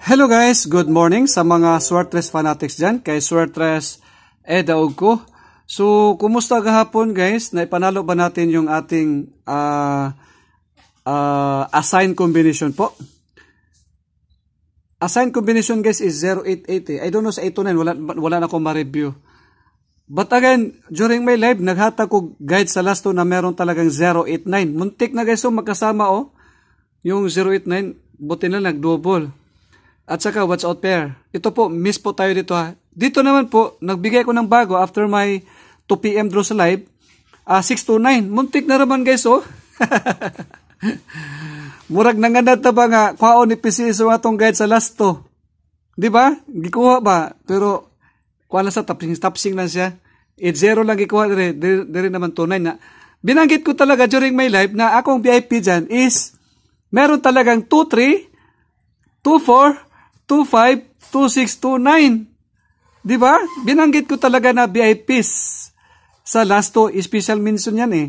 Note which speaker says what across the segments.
Speaker 1: Hello guys, good morning sa mga Swartres fanatics dyan, kay Swartres Edaog ko. So, kumusta gahapon guys? Naipanalo ba natin yung ating uh, ah, uh, ah, assign combination po? Assign combination guys is 0880. Eh. I don't know sa 89, wala, wala na akong ma-review. But again, during my live, naghatag ko guide sa last two na meron talagang 089. Muntik na guys, so oh, magkasama oh. Yung 089, buti na nag-double. At saka, watch out pair. Ito po, miss po tayo dito ha. Dito naman po, nagbigay ko ng bago after my 2pm draw sa live. Uh, 6 to 9. Muntik na naman guys, oh. Murag nanganad na ba nga, kwaon ni PCS so atong guide sa last to. Di ba? Gikuha ba? Pero, kuha na sa tapsing, tapsing lang siya. 8-0 lang gikuha dire, dire, dire naman to 9 na. Binanggit ko talaga during my live na akong VIP dyan is meron talagang 2-3, 2-4, 25, Di ba? Binanggit ko talaga na VIPs sa last two special mention yan eh.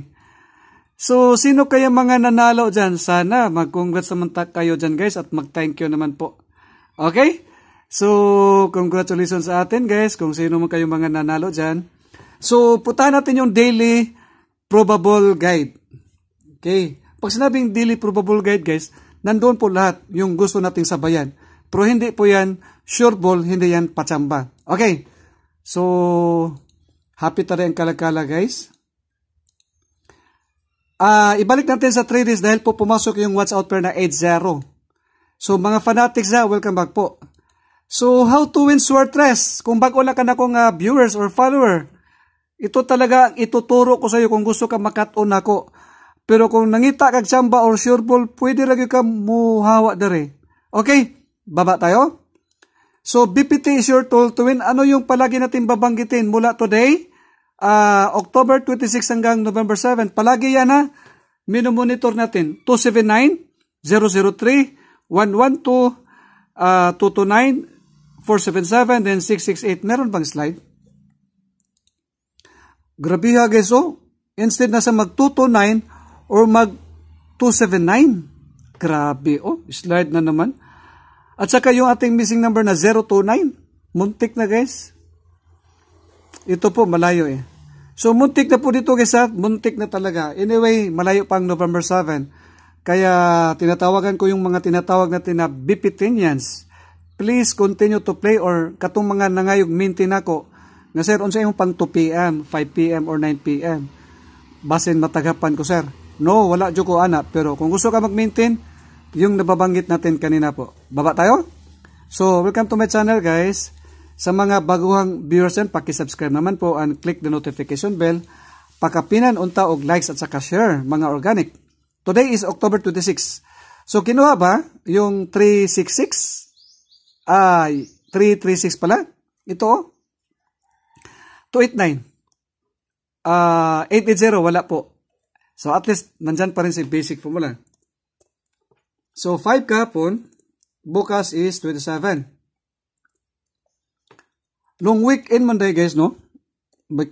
Speaker 1: So, sino kaya mga nanalo dyan? Sana mag-congrats naman kayo dyan guys at mag-thank you naman po. Okay? So, congratulations sa atin guys kung sino man kayo mga nanalo dyan. So, puta natin yung daily probable guide. Okay? Pag sinabing daily probable guide guys, nandoon po lahat yung gusto nating sabayan. Pero hindi po yan short ball, hindi yan pachamba. Okay. So, happy tayo ang kalagkala guys. Uh, ibalik natin sa 3 days dahil po pumasok yung watch out pair na 8-0. So, mga fanatics na, ah, welcome back po. So, how to win Swartress? Kung bago lang ka na kong uh, viewers or follower, ito talaga ang ituturo ko sa iyo kung gusto ka makat-on ako. Pero kung nangita kag samba or sure ball, pwede lagi ka muhawa dere. Okay? Baba tayo. So, BPT is your tool to win. Ano yung palagi natin babanggitin mula today? Uh, October 26 hanggang November 7. Palagi yan ha. Minomonitor natin. 279, 003, 112, uh, 229, 477, then 668. Meron bang slide? Grabe ha guys oh. Instead na sa mag 229 or mag 279. Grabe oh. Slide na naman. At saka yung ating missing number na 029. Muntik na guys. Ito po, malayo eh. So, muntik na po dito guys ha. Muntik na talaga. Anyway, malayo pang November 7. Kaya, tinatawagan ko yung mga tinatawag natin na Bipitinians. Please continue to play or katong mga nangayog minti nako nga sir, on sa imong pang 2 p.m., 5 p.m. or 9 p.m. Basin matagapan ko sir. No, wala jud ko ana, pero kung gusto ka mag-maintain, yung nababanggit natin kanina po. Baba tayo? So, welcome to my channel guys. Sa mga baguhang viewers yan, subscribe naman po and click the notification bell. Pakapinan unta og likes at saka share mga organic. Today is October 26. So, kinuha ba yung 366? Ay, 336 pala. Ito oh. 289. Uh, 880, wala po. So, at least, nandyan pa rin si basic formula. So, 5 kahapon, bukas is 27. Long weekend man tayo guys, no?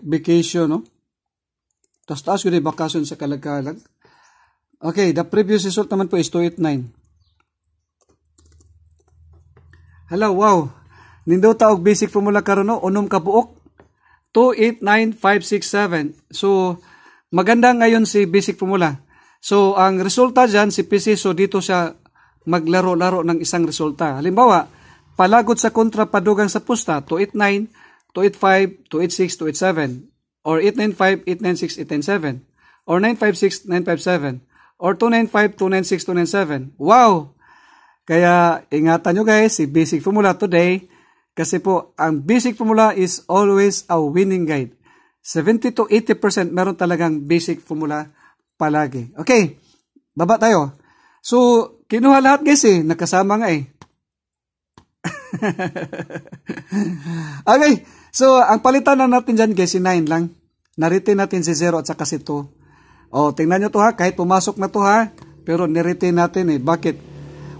Speaker 1: Vacation, no? Tapos taas ko na vacation sa kalag Okay, the previous result naman po is 289. Hello, wow. Nindo taog basic formula karon no, unom ka buok. 289567. So, maganda ngayon si basic formula. So, ang resulta dyan, si Pisiso dito siya maglaro-laro ng isang resulta. Halimbawa, palagod sa kontra padugang sa pusta, 289, 285, 286, 287, or 895, 896, 897, or 956, 957, or 295, 296, 297. Wow! Kaya ingatan nyo guys, si basic formula today, kasi po ang basic formula is always a winning guide. 70 to 80% meron talagang basic formula palagi. Okay, baba tayo. So, kinuha lahat guys eh. Nakasama nga eh. okay, so ang palitan na natin dyan guys, si 9 lang. Naritin natin si 0 at saka si 2. O, tingnan nyo to ha, kahit pumasok na to ha, pero niritin natin eh. Bakit?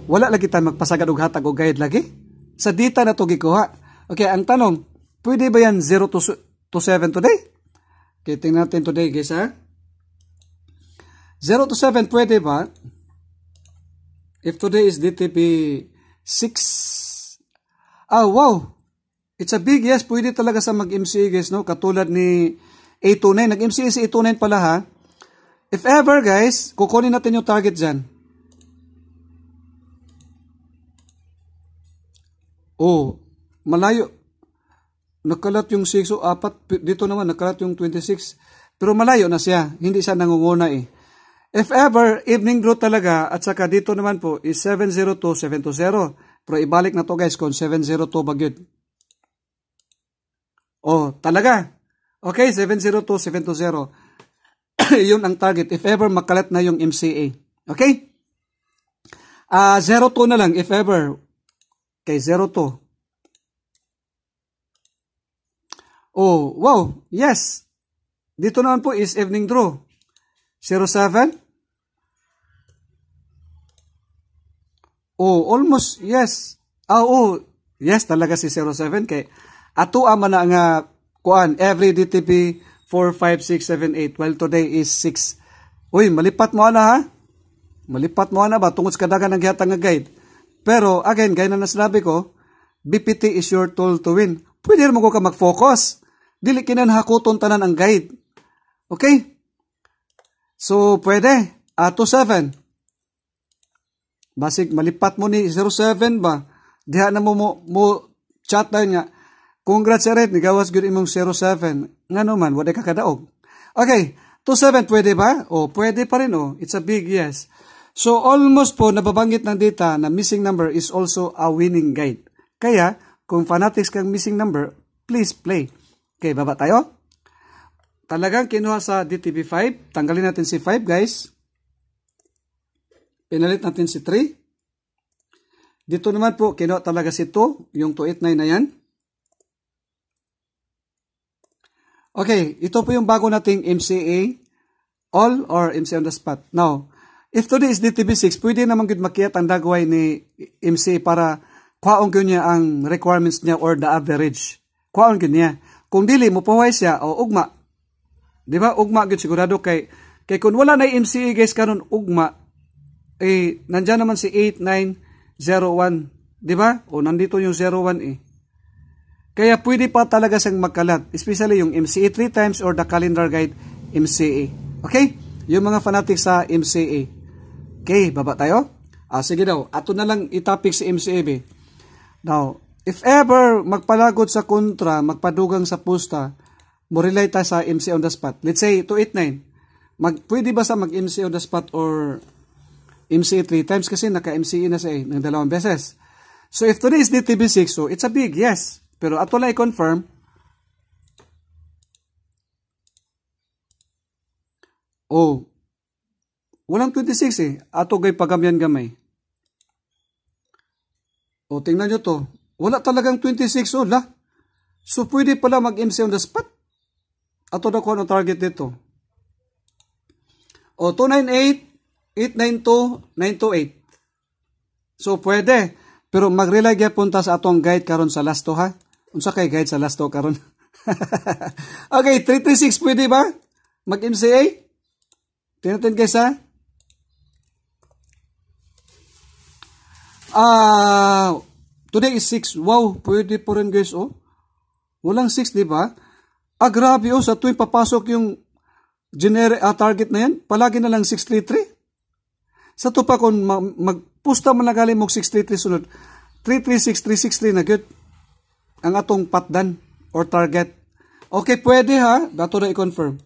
Speaker 1: Wala lagi tayong magpasagad og hatag og guide lagi. Sa dita na to gikuha. Okay, ang tanong, pwede ba yan 0 to 7 today? Okay, tingnan natin today guys ha. 0 to 7 pwede ba? If today is DTP 6. Ah, wow! It's a big yes. Pwede talaga sa mag-MCA guys, no? Katulad ni A29. Nag-MCA si A29 pala ha. If ever guys, kukunin natin yung target dyan. Oh, malayo. Nakalat yung 6 o 4. Dito naman, nakalat yung 26. Pero malayo na siya. Hindi siya nangunguna eh. If ever, evening glow talaga at saka dito naman po is 702-720. Pero ibalik na to guys kung 702 ba Oh, talaga. Okay, 702-720. yun ang target. If ever, makalat na yung MCA. Okay? Uh, ah, 02 na lang, if ever. Okay, 02. Oh, wow. Yes. Dito naman po is evening draw. 07 Oh, almost, yes. Ah, oh, yes talaga si 07 kay ato ama na nga kuan every DTP 4 5 well today is 6. Uy, malipat mo ana ha? Malipat mo ana ba tungod sa kadagan ng gihatag nga guide. Pero again, gaya na nasabi ko, BPT is your tool to win. Pwede mo ko ka mag-focus. Dili kinan hakuton tanan ang guide. Okay? So, pwede. Ato 7. Basig, malipat mo ni 07 ba? Diha na mo, mo, mo chat tayo nga. Congrats, Eret. Nigawas good imong 07. Nga naman, wala ka kadaog. Okay, 27 pwede ba? O, pwede pa rin o. It's a big yes. So, almost po nababanggit ng data na missing number is also a winning guide. Kaya, kung fanatics kang missing number, please play. Okay, baba tayo. Talagang kinuha sa DTV 5. Tanggalin natin si 5, guys. Pinalit natin si 3. Dito naman po, kinuha talaga si 2, yung 289 na yan. Okay, ito po yung bago nating MCA, all or MCA on the spot. Now, if today is DTB6, pwede naman good makiyat ang dagway ni MCA para kwaon ko ang requirements niya or the average. Kwaon ko Kung dili, mupuhay siya o ugma. Di ba? Ugma, good sigurado kay, kay kung wala na MCA guys karon ugma, eh, nandiyan naman si 8901, di ba? O nandito yung 01 eh. Kaya pwede pa talaga siyang magkalat, especially yung MCA 3 times or the calendar guide MCA. Okay? Yung mga fanatic sa MCA. Okay, baba tayo? Ah, sige daw, ato na lang itapik si MCA. Eh. Now, if ever magpalagod sa kontra, magpadugang sa pusta, morelay ta sa MCA on the spot. Let's say, 289. Mag, pwede ba sa mag-MCA on the spot or MCU three times kasi naka-MCU na siya eh, ng dalawang beses. So if today is DTV6, so it's a big yes. Pero ato lang confirm Oh, walang 26 eh. Ato gay pagamyan gamay. O oh, tingnan nyo to. Wala talagang 26 o la. So pwede pala mag-MC on the spot. Ato na ko ang target dito. O 298 892-928. So pwede. Pero mag relay gyud punta sa atong guide karon sa last ha. Unsa kay guide sa last karon? okay, 336 pwede ba? Mag-MCA? Tinatin guys ha. Ah, uh, today is 6. Wow, pwede po rin guys oh. Walang 6, di ba? Ah, grabe oh, sa tuwing papasok yung generic uh, ah, target na yan, palagi na lang 633. Sa tupa kon magpusta man nagali mo 633 sunod. 336363 na gyud ang atong patdan or target. Okay, pwede ha. Dato na i-confirm.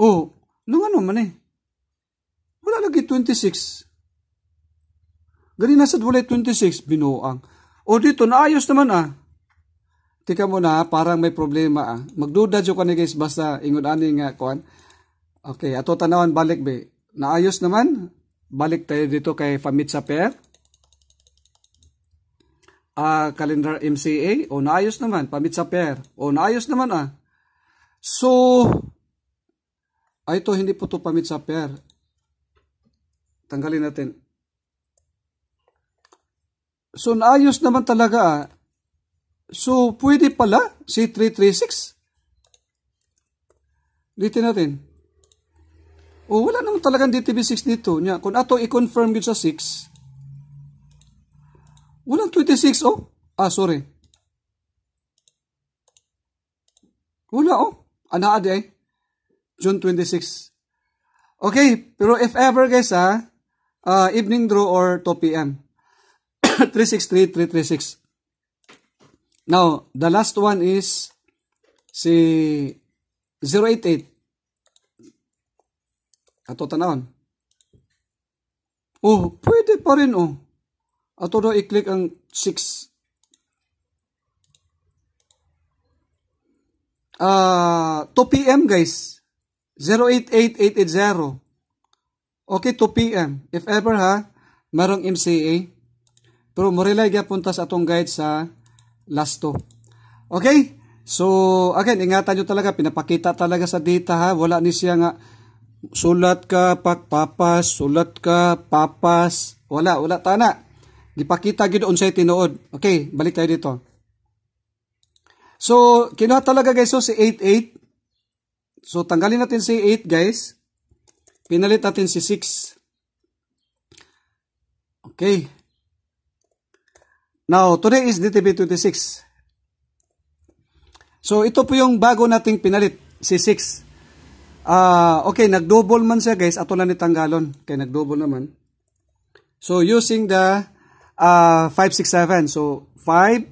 Speaker 1: Oh, nung ano man eh. Wala lagi 26. Gani nasa wala 26, binuang. O oh, dito, naayos naman ah. Tika mo na, parang may problema ah. Magduda jo ka ni guys, basta ingon ani nga kuan. Okay, ato tanawon balik be. Naayos naman. Balik tayo dito kay Famit Ah, Uh, calendar MCA. O naayos naman. Famit Saper. O naayos naman ah. So, ay ito hindi po ito Famit Saper. Tanggalin natin. So, naayos naman talaga ah. So, pwede pala c 336. Dito natin. O wala naman talagang DTV 6 dito Nya, Kung ato i-confirm yun sa 6, walang 26 oh. Ah, sorry. Wala oh. Ana adi ay. Eh. June 26. Okay, pero if ever guys ah, uh, evening draw or 2 p.m. 363, 336. Now, the last one is si 088. Ato tanawon. Oh, pwede pa rin oh. Ato daw i-click ang 6. Ah, uh, 2 PM guys. 088880. Okay, 2 PM. If ever ha, merong MCA. Pero morilay punta sa atong guide sa last two. Okay? So, again, ingatan nyo talaga. Pinapakita talaga sa data ha. Wala ni siya nga sulat ka pagpapas, sulat ka papas. Wala, wala tana. Gipakita gid unsay tinuod. Okay, balik tayo dito. So, kinuha talaga guys so si 88. So, tanggalin natin si 8 guys. Pinalit natin si 6. Okay. Now, today is DTB 26. So, ito po yung bago nating pinalit, si 6. Ah, uh, okay, nagdouble man siya guys, ato lang ni tanggalon. Kay nagdouble naman. So using the uh ah, 567. So 5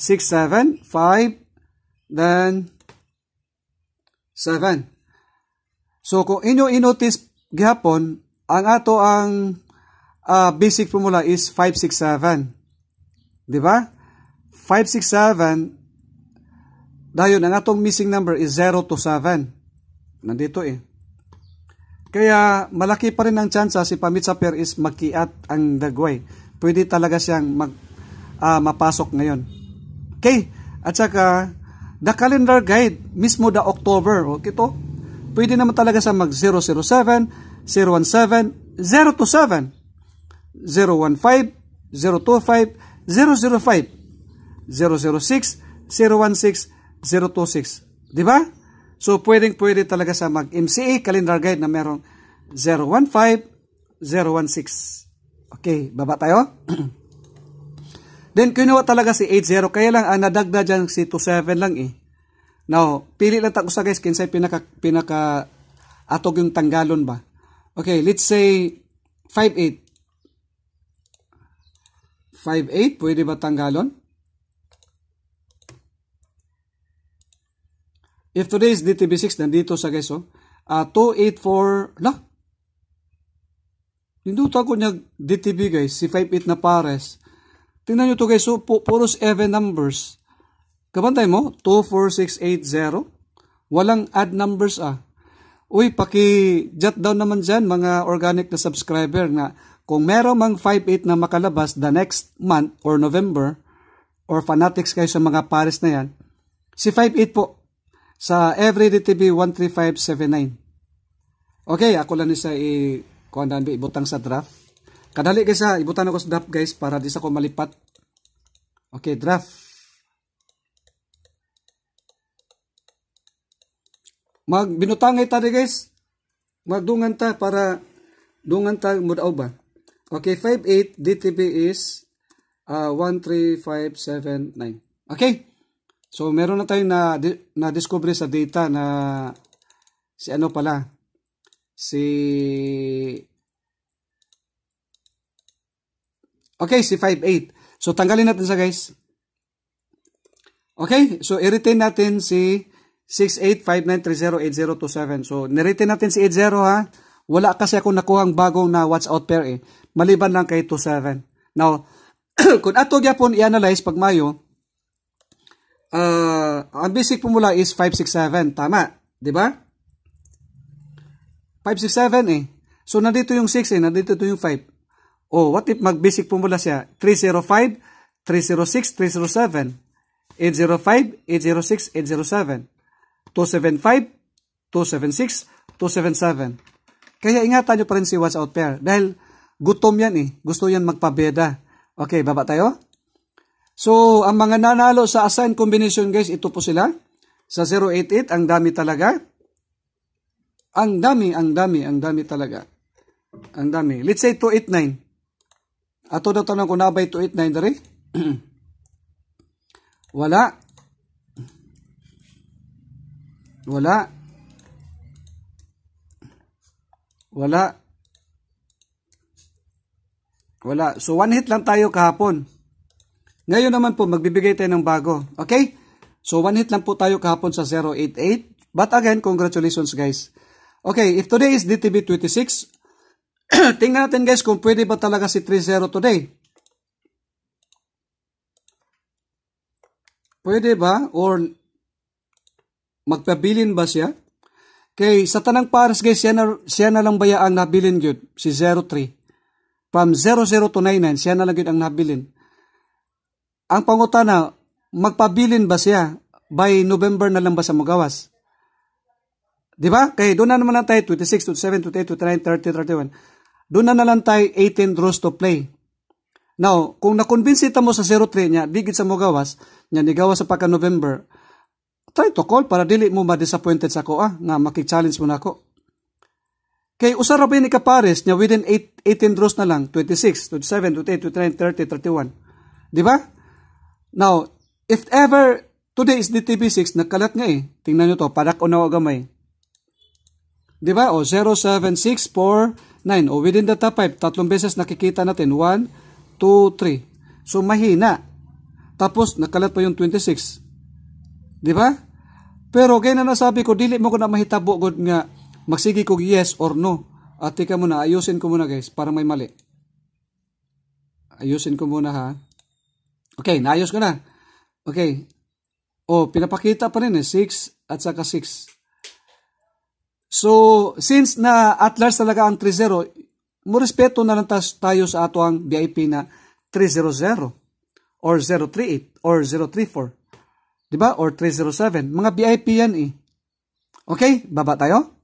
Speaker 1: 6 7 5 then 7. So kung inyo inotice gihapon, ang ato ang uh, basic formula is 567. Di ba? 567 dayon ang atong missing number is 0 to 7. Nandito eh. Kaya malaki pa rin ang tsansa ah, si Pamitsaper is makiat ang dagway. Pwede talaga siyang mag, uh, mapasok ngayon. Okay, at saka the calendar guide mismo da October, okay to? Pwede naman talaga sa mag 007, 017, 027, 015, 025, 005, 006, 016, 026. Diba? So, pwedeng-pwede talaga sa mag-MCA calendar guide na merong 015-016. Okay, baba tayo. Then, kinuha talaga si 80, kaya lang ang ah, nadagda dyan si 27 lang eh. Now, pili lang tako sa guys, kinsay pinaka, pinaka atog yung tanggalon ba. Okay, let's say 58. 58, pwede ba tanggalon? If is DTB6 nandito sa guys, oh. uh, 284, la, Ninduto ako niya DTB guys, si 58 na pares. Tingnan nyo to guys, so pu puros even numbers. Kabantay mo, 24680. Walang add numbers ah. Uy, paki-jot down naman dyan mga organic na subscriber na kung meron mang 58 na makalabas the next month or November or fanatics guys, sa mga pares na yan, si 58 po, sa Everyday TV 13579. Okay, ako lang sa i kuan dan ibutang sa draft. Kadali guys ha, ibutan ako sa draft guys para di sa ko malipat. Okay, draft. Mag binutangay ta guys. Magdungan ta para dungan ta mudaw ba. Okay, 58 DTP is uh, 13579. Okay. So, meron na tayong na, na-discover sa data na si ano pala, si Okay, si 5.8. So, tanggalin natin sa guys. Okay, so i-retain natin si 6859308027. So, ni-retain natin si 80 ha. Wala kasi ako nakuhang bagong na watch out pair eh. Maliban lang kay 27. Now, kung ato gyapon i-analyze pag Mayo, uh, ang basic formula is 567. Tama, di ba? 567 eh. So, nandito yung 6 eh, nandito to yung 5. Oh, what if mag-basic formula siya? 305, 306, 307. 805, 806, 807. 275, 276, 277. Kaya ingatan nyo pa rin si Watch Out Pair. Dahil gutom yan eh. Gusto yan magpabeda. Okay, baba tayo. So, ang mga nanalo sa assigned combination guys, ito po sila. Sa 088, ang dami talaga. Ang dami, ang dami, ang dami talaga. Ang dami. Let's say 289. Ato daw tanong ko na ba 289 dari? Wala. Wala. Wala. Wala. So, one hit lang tayo kahapon. Ngayon naman po, magbibigay tayo ng bago. Okay? So, one hit lang po tayo kahapon sa 088. But again, congratulations guys. Okay, if today is DTB 26, tingnan natin guys kung pwede ba talaga si 30 today. Pwede ba? Or magpabilin ba siya? Okay, sa tanang pares guys, siya na, siya na lang ba ang nabilin yun? Si 03. From 00 to 99, siya na lang yun ang nabilin. Ang pangutana, magpabilin ba siya by November na lang ba sa magawas? Di ba? Kaya doon na naman lang tayo, 26, 27, 28, 29, 30, 31. Doon na na lang tayo 18 draws to play. Now, kung nakonvince ita mo sa 03 niya, bigit sa mogawas, niya nigawas sa pagka-November, try to call para dili mo ma-disappointed sa ko ah, nga makik-challenge mo na ako. Kay usa ra ba ni kapares niya within 8, 18 draws na lang, 26, 27, 28, 29, 30, 31. Di ba? Now, if ever, today is DTB6, nagkalat nga eh. Tingnan nyo to, parak o nawa gamay. Diba? O, 07649. O, within the top 5, tatlong beses nakikita natin. 1, 2, 3. So, mahina. Tapos, nakalat pa yung 26. Diba? Pero, kaya na nasabi ko, dili mo ko na mahitabo god nga, magsigi ko yes or no. At ka muna, ayusin ko muna guys, para may mali. Ayusin ko muna ha. Okay, naayos ko na. Okay. O, oh, pinapakita pa rin eh, 6 at saka 6. So, since na at large talaga ang 3-0, mo respeto na lang tayo sa ato ang BIP na 300 or 038 or 034. 'Di ba? Or 307. Mga BIP 'yan eh. Okay, baba tayo.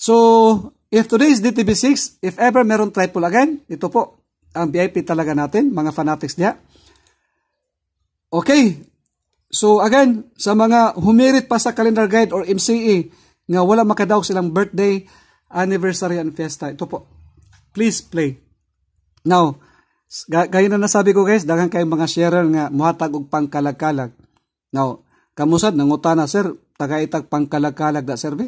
Speaker 1: So, if today is DTB 6, if ever meron triple again, ito po ang BIP talaga natin, mga fanatics niya. Okay, so again, sa mga humirit pa sa calendar guide or MCE, nga wala makadaog silang birthday, anniversary, and fiesta. Ito po, please play. Now, gaya na nasabi ko guys, daghang kayong mga sharer nga muhatag og pangkalagkalag. Now, kamusad, nangutana, sir, tagaitag pangkalagkalag da, sir,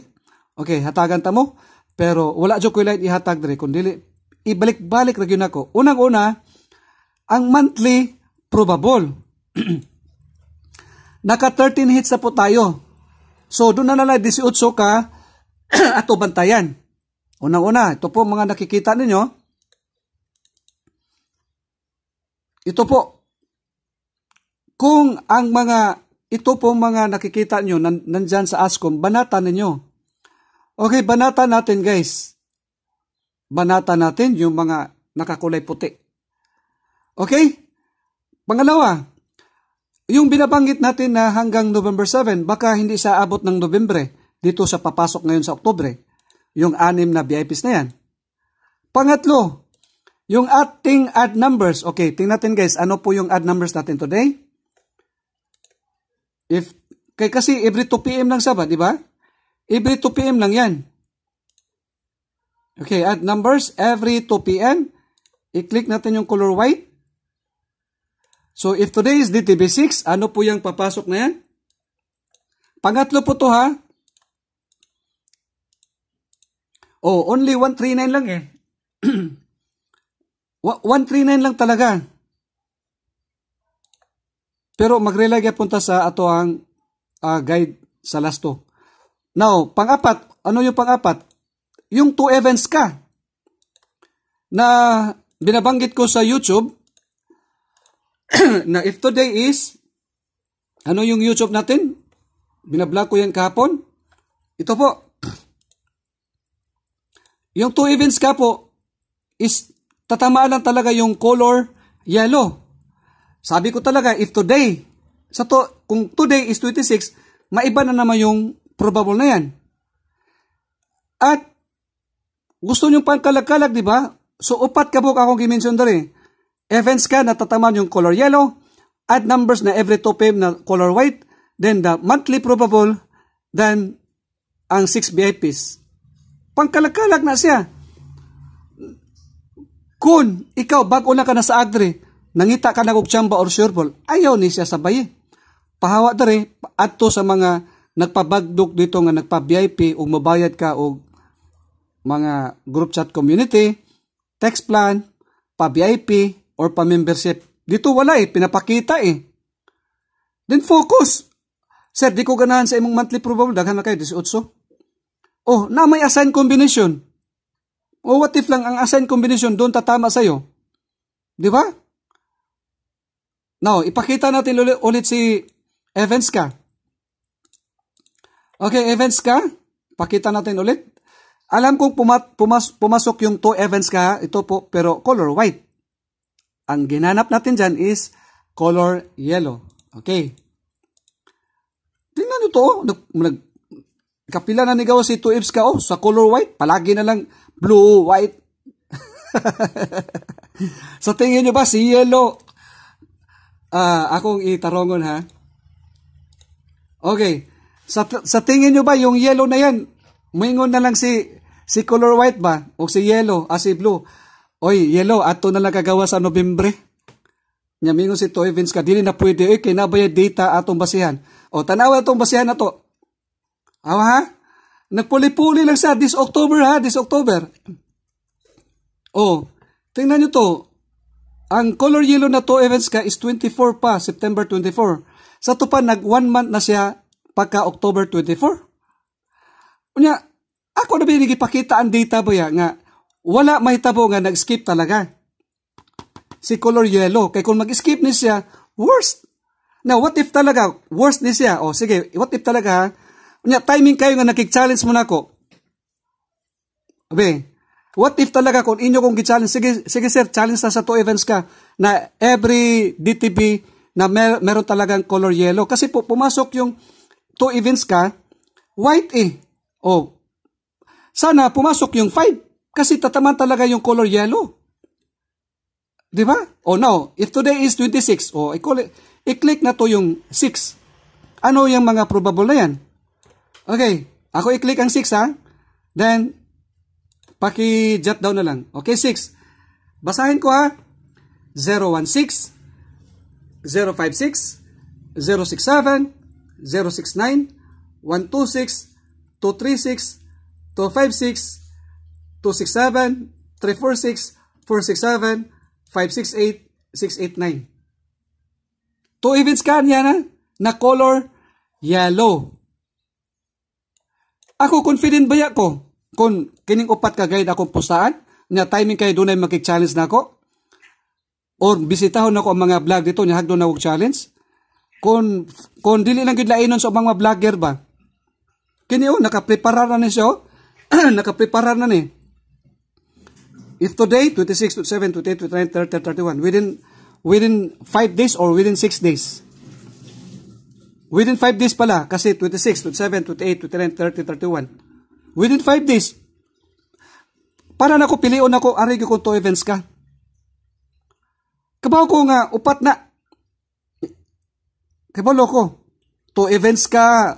Speaker 1: Okay, hatagan ta mo, pero wala jo ko ihatag kun dili ibalik-balik ra gyud nako. Unang-una, ang monthly probable Naka 13 hits na po tayo. So, doon na nalang 18 ka at ubantayan Unang-una, ito po mga nakikita ninyo. Ito po. Kung ang mga, ito po mga nakikita nyo, nan, nandyan sa ASCOM, banata ninyo. Okay, banata natin guys. Banata natin yung mga nakakulay puti. Okay? Pangalawa, yung binabanggit natin na hanggang November 7, baka hindi sa abot ng Nobyembre dito sa papasok ngayon sa Oktobre, yung anim na VIPs na yan. Pangatlo, yung ating ad numbers. Okay, tingnan natin guys, ano po yung ad numbers natin today? If, kay kasi every 2 p.m. lang Sabah, di ba? Every 2 p.m. lang yan. Okay, add numbers every 2 p.m. I-click natin yung color white. So, if today is DTB6, ano po yung papasok na yan? Pangatlo po to ha. Oh, only 139 lang eh. 139 lang talaga. Pero magrelag punta sa ato ang uh, guide sa lasto. Now, pang-apat, ano yung pang-apat? Yung two events ka na binabanggit ko sa YouTube, na if today is, ano yung YouTube natin? Binablog ko yan kahapon. Ito po. Yung two events ka po, is tatamaan lang talaga yung color yellow. Sabi ko talaga, if today, sa to, kung today is 26, maiba na naman yung probable na yan. At gusto nyo pang kalag-kalag, di ba? So, upat ka po akong gimension dali events ka natataman yung color yellow, add numbers na every 2 PM na color white, then the monthly probable, then ang 6 VIPs. pangkalakalak na siya. Kung ikaw bago na ka na sa agri, nangita ka na kog chamba or sureball, ayaw ni siya sabay. Pahawa dere, ato sa mga nagpabagdok dito nga nagpa-VIP o mabayad ka og mga group chat community, text plan, pa-VIP, or pa-membership. Dito wala eh, pinapakita eh. Then focus. Sir, di ko ganahan sa imong monthly probable, daghan na kayo, 18. Oh, na may assign combination. O oh, what if lang ang assign combination doon tatama sa'yo? Di ba? Now, ipakita natin ulit, ulit si Evans ka. Okay, Evans ka. Pakita natin ulit. Alam kong pumat, pumas, pumasok yung two events ka, ito po, pero color white. Ang ginanap natin dyan is color yellow. Okay. Tingnan nyo to. Oh. Nag, kapila na ni Gawa si 2Fs ka. Oh, sa color white, palagi na lang blue, white. sa so, tingin nyo ba si yellow? Uh, akong itarongon ha. Okay. Sa, sa tingin nyo ba yung yellow na yan? Muingon na lang si si color white ba? O si yellow? Ah, si blue. Oy, yellow, ato na lang kagawa sa Nobyembre. Nyamingon si Toy Vince ka, dili na pwede, oy, kay data atong basihan. O, tanawa atong basihan na to. Awa ha? Nagpuli-puli lang sa this October ha, this October. O, tingnan nyo to. Ang color yellow na to, events ka, is 24 pa, September 24. Sa to pa, nag one month na siya pagka October 24. Unya, ako na binigipakita ang data ba ya, nga, wala may tabo nga nag-skip talaga. Si color yellow. Kay kung mag-skip ni siya, worst. Now, what if talaga, worst ni siya? O sige, what if talaga, Nya, timing kayo nga nakik-challenge mo na ako. Abi, what if talaga kung inyo kong gi-challenge, sige, sige sir, challenge na sa two events ka, na every DTB na mer meron talagang color yellow. Kasi po, pumasok yung two events ka, white eh. O, sana pumasok yung five. Kasi tataman talaga yung color yellow. Di ba? Oh no, if today is 26, oh, i-click, i-click na to yung 6. Ano yung mga probable na yan? Okay, ako i-click ang 6 ha. Then, paki-jot down na lang. Okay, 6. Basahin ko ha. 016, 056, 067, 069, 126, 236, 256, 267, 346, 467, 568, 689. Two events ka niya na, na color yellow. Ako confident ba ko kung kining upat ka guide akong pusaan na timing kay dunay makik-challenge nako or bisitahon nako ang mga vlog dito nya hagdo na og challenge kon kon dili lang gid lainon sa mga vlogger ba kini oh nakapreparar na ni siya oh. nakapreparar na ni If today, 26, to to 7 27, 28, 29, 30, 31, within, within 5 days or within 6 days? Within 5 days pala, kasi 26, to to 7 27, 28, 29, 30, 31. Within 5 days, para na ko pilion ako, aray ko to events ka. Kabaw ko nga, upat na. Kabaw loko, to events ka.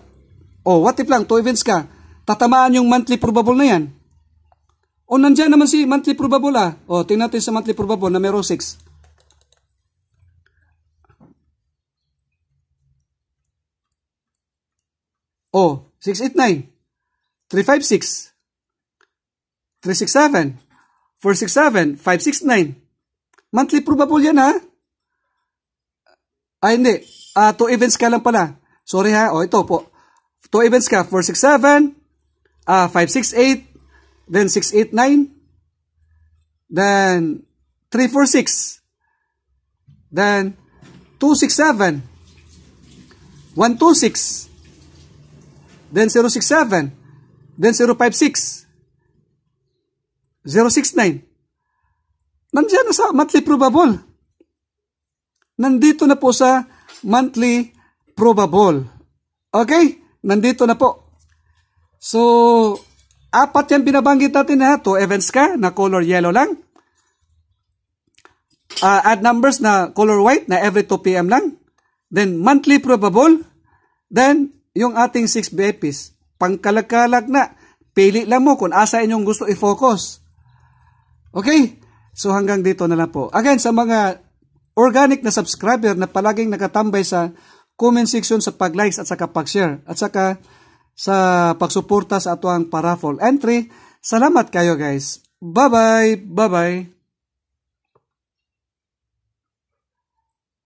Speaker 1: oh, what if lang, to events ka. Tatamaan yung monthly probable na yan o nandiyan naman si monthly probable ah. O tingnan natin sa monthly probable na 6. O, 689, 356, 367, 467, 569. Monthly probable yan ha. Ah. Ay ah, hindi, uh, two events ka lang pala. Sorry ha, o ito po. Two events ka, 467, uh, 568, Then 689. Then 346. Then 267. 126. Then 067. Then 056. 069. Nandiyan na sa monthly probable. Nandito na po sa monthly probable. Okay? Nandito na po. So, Apat yan binabanggit natin ha. to events ka na color yellow lang. Uh, add numbers na color white na every 2 p.m. lang. Then monthly probable. Then yung ating 6 BPs, pangkalakalag na. Pili lang mo kung asa inyong gusto i-focus. Okay? So hanggang dito na lang po. Again, sa mga organic na subscriber na palaging nakatambay sa comment section sa pag-likes at saka pag-share at saka sa pagsuporta sa ato ang entry. Salamat kayo guys. Bye-bye. Bye-bye.